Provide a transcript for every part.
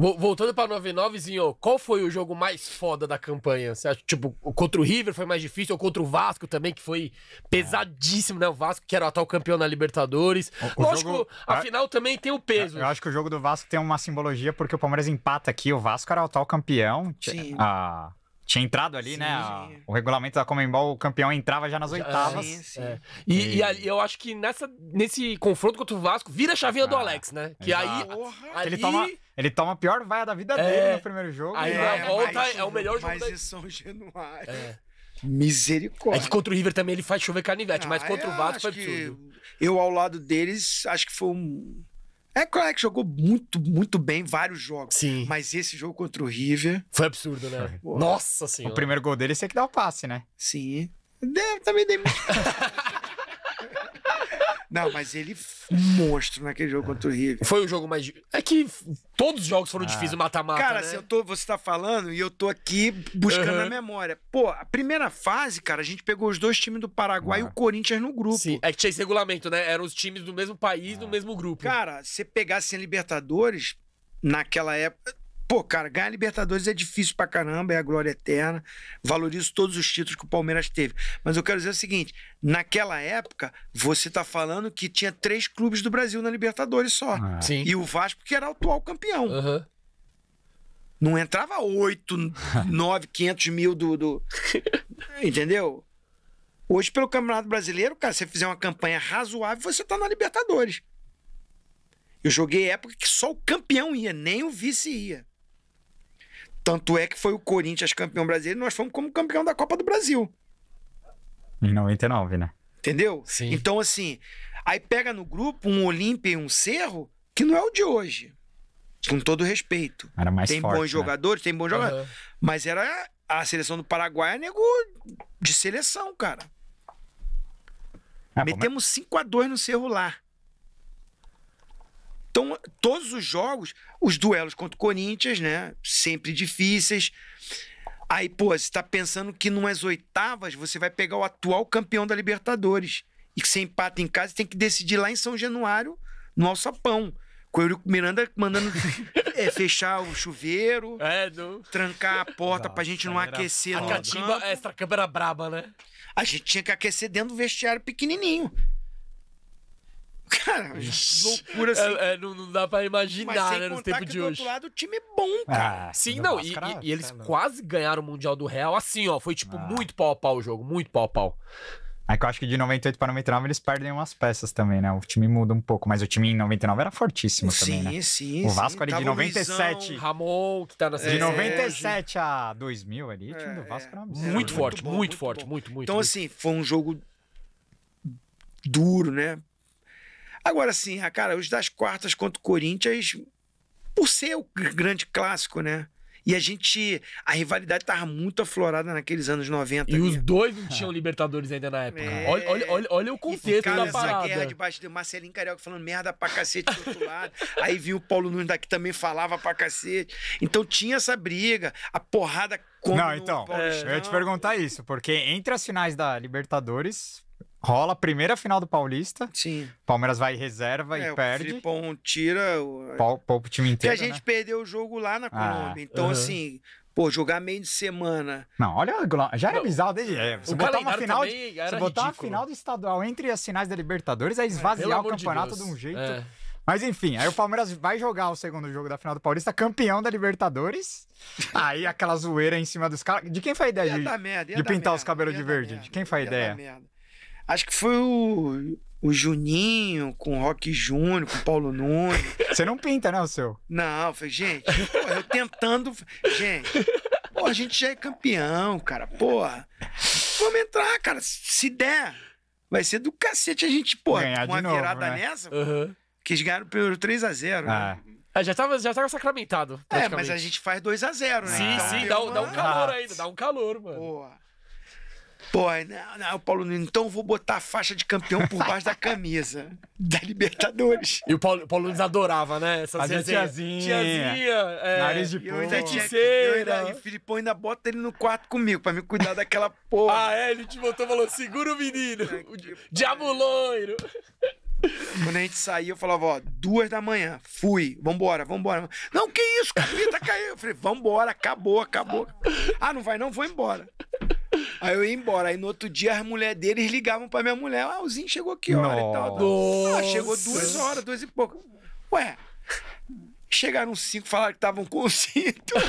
Voltando pra 99, Zinho, qual foi o jogo mais foda da campanha? Você acha, tipo, contra o River foi mais difícil, ou contra o Vasco também, que foi pesadíssimo, né? O Vasco, que era o atual campeão na Libertadores. O, o Lógico, jogo... afinal também tem o peso. Eu, acho que o jogo do Vasco tem uma simbologia, porque o Palmeiras empata aqui, o Vasco era o atual campeão. Sim. Ah, tinha entrado ali, né, sim, né? o regulamento da Comembol, o campeão entrava já nas oitavas. Sim, sim. É. E, e... e eu acho que nessa, nesse confronto contra o Vasco, vira a chavinha do ah, Alex, né? Que aí. Porra, ele, toma, ele toma a pior vaia da vida é. dele no primeiro jogo. Aí na é. é, volta mas, é o melhor jogo. Mas da... São Januário. É, é. Misericórdia. É que contra o River também ele faz chover canivete, ah, mas contra o Vasco foi absurdo. Eu, ao lado deles, acho que foi um é claro que jogou muito, muito bem vários jogos. Sim. Mas esse jogo contra o River. Foi absurdo, né? Nossa senhora. O primeiro gol dele, esse que dá o passe, né? Sim. também dei Não, mas ele um monstro naquele jogo contra o River. Foi o jogo mais. É que todos os jogos foram ah. difíceis matar-mata. Cara, né? assim, eu tô, você tá falando e eu tô aqui buscando uhum. a memória. Pô, a primeira fase, cara, a gente pegou os dois times do Paraguai e o ah. Corinthians no grupo. Sim, é que tinha esse regulamento, né? Eram os times do mesmo país, no ah. mesmo grupo. Cara, você pegasse em Libertadores, naquela época Pô, cara, ganhar Libertadores é difícil pra caramba, é a glória eterna. Valorizo todos os títulos que o Palmeiras teve. Mas eu quero dizer o seguinte: naquela época, você tá falando que tinha três clubes do Brasil na Libertadores só. Ah. Sim. E o Vasco, que era o atual campeão. Uhum. Não entrava oito, nove, quinhentos mil do. do... Entendeu? Hoje, pelo Campeonato Brasileiro, cara, se você fizer uma campanha razoável, você tá na Libertadores. Eu joguei época que só o campeão ia, nem o vice ia. Tanto é que foi o Corinthians campeão brasileiro e nós fomos como campeão da Copa do Brasil. Em 99, né? Entendeu? Sim. Então, assim, aí pega no grupo um Olímpia e um Cerro que não é o de hoje. Com todo respeito. Era mais Tem forte, bons né? jogadores, tem bons jogadores. Mas era a seleção do Paraguai é nego de seleção, cara. É, Metemos 5x2 no Cerro lá. Então, todos os jogos, os duelos contra o Corinthians, né? Sempre difíceis. Aí, pô, você tá pensando que numas oitavas você vai pegar o atual campeão da Libertadores. E que você empata em casa tem que decidir lá em São Januário, no Alçapão. Com o Eurico Miranda mandando é, fechar o chuveiro, é, do... trancar a porta Nossa, pra gente não aquecer. A catimba, essa câmera braba, né? A gente tinha que aquecer dentro do vestiário pequenininho. Cara, loucura é, assim. É, é, não, não, dá pra imaginar, né, no tempo de hoje. do outro lado o time é bom, ah, cara. Ah, Sim, não, e, cara, e, eles tá cara, quase ganharam o Mundial do Real assim, ó. Foi, tipo, ah. muito pau a pau o jogo, muito pau a pau. É que eu acho que de 98 para 99 eles perdem umas peças também, né? O time muda um pouco, mas o time em 99 era fortíssimo sim, também, né? Sim, sim, O Vasco sim. ali de 97... Luizão, Ramon, que tá na... De 97 é, a 2000 ali, o time é, do Vasco era... É. Muito, muito forte, bom, muito, muito, forte, bom. muito, muito. Então, muito. assim, foi um jogo duro, né? Agora sim, ah, cara, os das quartas contra o Corinthians, por ser o grande clássico, né? E a gente. A rivalidade tava muito aflorada naqueles anos 90. E ali. os né? dois não tinham Libertadores ainda na época. É. Olha, olha, olha, olha, o contexto da essa parada. guerra debaixo do Marcelinho Carioca falando merda pra cacete do outro lado. Aí vinha o Paulo Nunes daqui também falava pra cacete. Então tinha essa briga, a porrada contra Não, então. É. Eu ia te perguntar isso, porque entre as finais da Libertadores rola a primeira final do Paulista. Sim. Palmeiras vai reserva é, e perde. O Filipão tira o. Poupa o time inteiro. Porque a gente né? perdeu o jogo lá na ah. Colômbia. Ah, então, assim, Pô, jogar meio de semana. Não, olha, já era bizarro desde. Você é, botar uma final, de, você botar uma final do estadual entre as finais da Libertadores é, é esvaziar é, o campeonato de, de, um jeito. É. Mas enfim, aí o Palmeiras vai jogar o segundo jogo da final do Paulista, campeão da Libertadores. aí aquela zoeira em cima dos caras. De quem foi a ideia ia de, merda, de pintar merda, os cabelos de verde? Merda, de quem foi a ideia? Acho que foi o, o Juninho com o Rock Júnior, com o Paulo Nunes. Você não pinta, não, seu? Não, eu falei, gente, pô, eu tentando. Gente, pô, a gente já é campeão, cara. Porra. Vamos entrar, cara. Se der, vai ser do cacete a gente, porra, Ganhar com uma novo, virada né? nessa. Uhum. Que eles ganharam pelo 3x0. Né? Ah. Né? É, já tava, já tava sacramentado. É, mas a gente faz 2x0, né? Sim, então, sim, é dá, uma... dá um calor ah. ainda, dá um calor, mano. Porra. Pô, não, não, Paulo Nunes, então vou botar a faixa de campeão por baixo da camisa da Libertadores. E o Paulo, Paulo Nunes adorava, né? Essas Fazia tiazinha. Tiazinha. É, nariz de porra. E o Filipão ainda bota ele no quarto comigo, pra me cuidar daquela porra. Ah, é? Ele te botou e falou, segura o menino. É, o di diabo loiro. Quando a gente saía, eu falava, ó, duas da manhã, fui, vambora, vambora. Não, que isso, tá caindo. Eu falei, vambora, acabou, acabou. Ah, não vai não? Vou embora. Aí eu ia embora. Aí no outro dia as mulheres deles ligavam pra minha mulher. Ah, o Zinho chegou que hora e tal. Ah, chegou duas horas, duas e pouco. Ué, chegaram cinco, falaram que estavam com o cinto.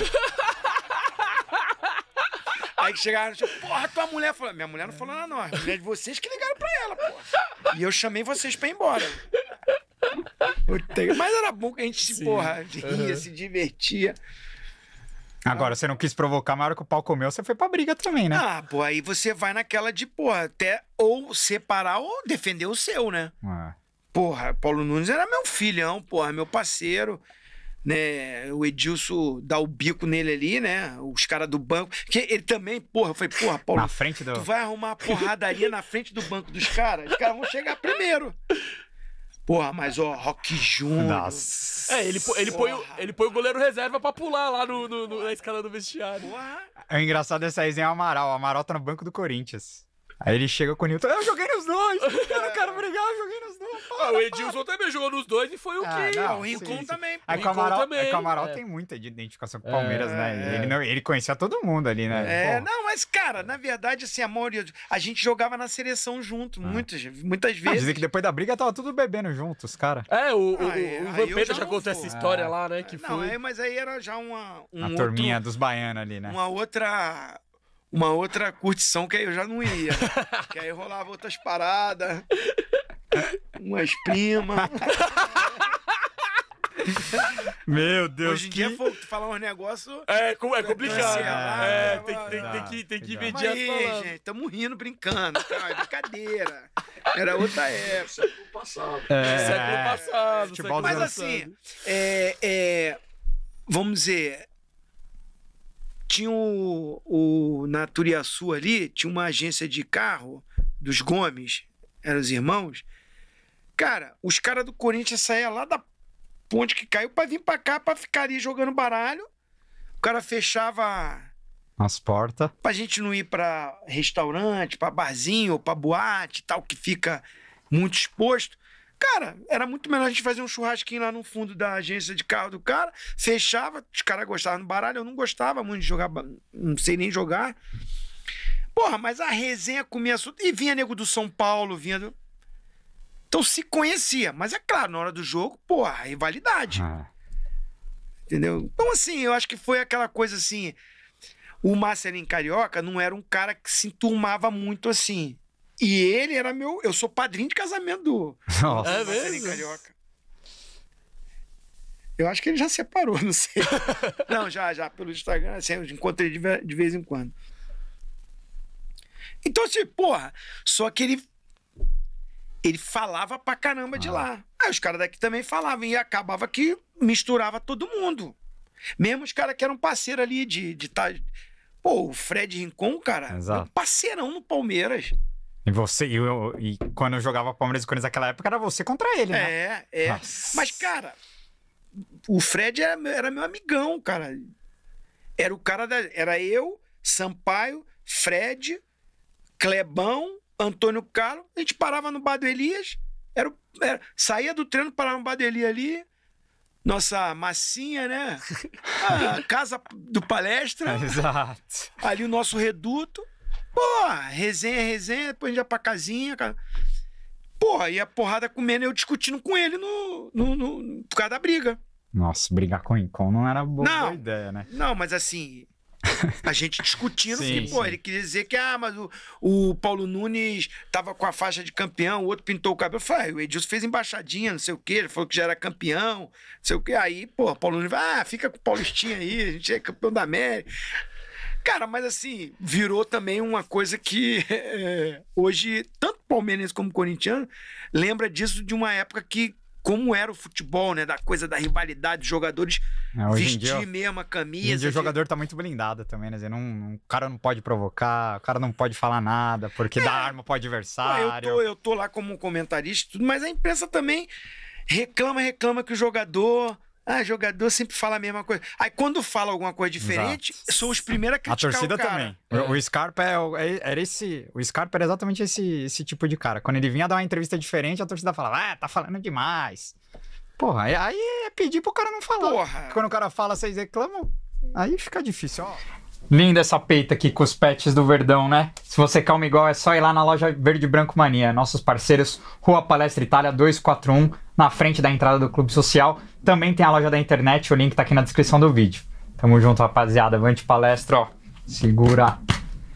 Aí que chegaram, tipo, porra, tua mulher falou. Minha mulher não falou nada, não. A mulher de vocês que ligaram pra ela, porra. E eu chamei vocês pra ir embora. Mas era bom que a gente, Sim. porra, ria, uhum. se divertia. Uhum. Agora, você não quis provocar, mas a hora que o pau comeu, você foi pra briga também, né? Ah, pô, aí você vai naquela de, porra, até ou separar ou defender o seu, né? Ah. Porra, Paulo Nunes era meu filhão, porra, meu parceiro. Né, o Edilson dá o bico nele ali, né? Os caras do banco. Que ele também, porra, foi, porra, Paulo. Na frente do. Tu vai arrumar uma porradaria na frente do banco dos caras? Os caras vão chegar primeiro. Porra, mas ó, Rock Júnior. Nossa. É, ele, ele, põe, o, ele põe o goleiro reserva pra pular lá no, no, no na escada do vestiário. Porra. É engraçado essa aí, é Amaral. O Amaral tá no banco do Corinthians. Aí ele chega com o Nilton. Eu joguei nos dois! Eu não quero brigar, eu joguei nos ah, o Edilson também jogou nos dois e foi o ah, que? o Rincon também. É o Camaral, é também. O Camaral é. tem muita identificação com o Palmeiras, é, né? É. Ele, não, ele conhecia todo mundo ali, né? É, Pô. não, mas, cara, na verdade, assim, a maioria. A gente jogava na seleção junto, ah. muitas, muitas ah, vezes. Ah, dizer que depois da briga tava tudo bebendo juntos, cara. É, o, ah, o, o Vampeta já, contou essa história é. lá, né? Que não, foi... mas aí era já uma. Um a turminha outro, dos baianos ali, né? Uma outra uma outra curtição que aí eu já não ia. Né? que aí rolava outras paradas. umas primas. Meu Deus. Hoje em dia dia, falar uns negócios. É é, é, é complicado. É, é, tem, tem, tem, que, tem que medir a gente. Tamo rindo, brincando. Tá? É brincadeira. Era outra época. Século passado. É, século passado. Século... Mas assim, é, vamos dizer. Tinha o, o na Turiaçu ali, tinha uma agência de carro dos Gomes, eram os irmãos Cara, os caras do Corinthians saíam lá da ponte que caiu para vir para cá, para ficar ali jogando baralho. O cara fechava as portas. Pra gente não ir para restaurante, para barzinho, ou pra boate tal, que fica muito exposto. Cara, era muito melhor a gente fazer um churrasquinho lá no fundo da agência de carro do cara, fechava, os caras gostavam do baralho, eu não gostava muito de jogar, não sei nem jogar. Porra, mas a resenha começou. E vinha nego do São Paulo, vinha. Do... Então se conhecia, mas é claro, na hora do jogo, pô, a rivalidade. Ah. Entendeu? Então, assim, eu acho que foi aquela coisa assim. O Marcelinho Carioca não era um cara que se enturmava muito assim. E ele era meu. Eu sou padrinho de casamento do, Nossa. É do Marcelinho Carioca. Eu acho que ele já separou, não sei. não, já, já, pelo Instagram, assim, eu encontrei de, de vez em quando. Então, assim, porra, só que ele ele falava pra caramba de ah. lá. Aí os caras daqui também falavam e acabava que misturava todo mundo. Mesmo os caras que eram parceiro ali de, de tá... Pô, o Fred Rincon, cara, Exato. É um parceirão no Palmeiras. E você, e, eu, e quando eu jogava Palmeiras e Corinthians naquela época, era você contra ele, né? É, é. Nossa. Mas, cara, o Fred era, era meu amigão, cara. Era o cara da. Era eu, Sampaio, Fred, Clebão, Antônio Carlos, a gente parava no Bado Elias, era, era, saía do treino, parava no Bado Elias ali, nossa massinha, né? A casa do palestra. Exato. Ali o nosso reduto. Pô, resenha, resenha, depois a gente ia pra casinha. pô, Porra, e a porrada comendo, eu discutindo com ele no, no, no, por causa da briga. Nossa, brigar com o Incon não era boa, não, boa ideia, né? Não, mas assim, a gente discutindo, sim, sim. pô, ele queria dizer que, ah, mas o, o Paulo Nunes tava com a faixa de campeão, o outro pintou o cabelo. Eu falei, ah, o Edilson fez embaixadinha, não sei o quê, ele falou que já era campeão, não sei o quê. Aí, pô, Paulo Nunes, ah, fica com o Paulistinha aí, a gente é campeão da América. Cara, mas assim, virou também uma coisa que é, hoje, tanto palmeirense como corintiano, lembra disso de uma época que como era o futebol, né? Da coisa da rivalidade, jogadores é, vestir dia, mesmo a camisa. Hoje o assim. jogador tá muito blindado também, né? não, não, o cara não pode provocar, o cara não pode falar nada, porque é, dá arma pro adversário. Eu tô, eu tô lá como comentarista, tudo, mas a imprensa também reclama, reclama que o jogador ah, jogador sempre fala a mesma coisa. Aí quando fala alguma coisa diferente, Exato. sou os primeiros a criticar. A torcida também. É. O, o Scarpa é, é, era esse. O Scarpa era exatamente esse, esse tipo de cara. Quando ele vinha dar uma entrevista diferente, a torcida falava: Ah, tá falando demais. Porra, aí é pedir pro cara não falar. Porra. Quando o cara fala, vocês reclamam. Aí fica difícil, ó. Linda essa peita aqui com os pets do Verdão, né? Se você é calma igual, é só ir lá na loja Verde Branco Mania. Nossos parceiros, Rua Palestra Itália 241, na frente da entrada do Clube Social. Também tem a loja da internet, o link tá aqui na descrição do vídeo. Tamo junto, rapaziada. de palestra, ó. Segura.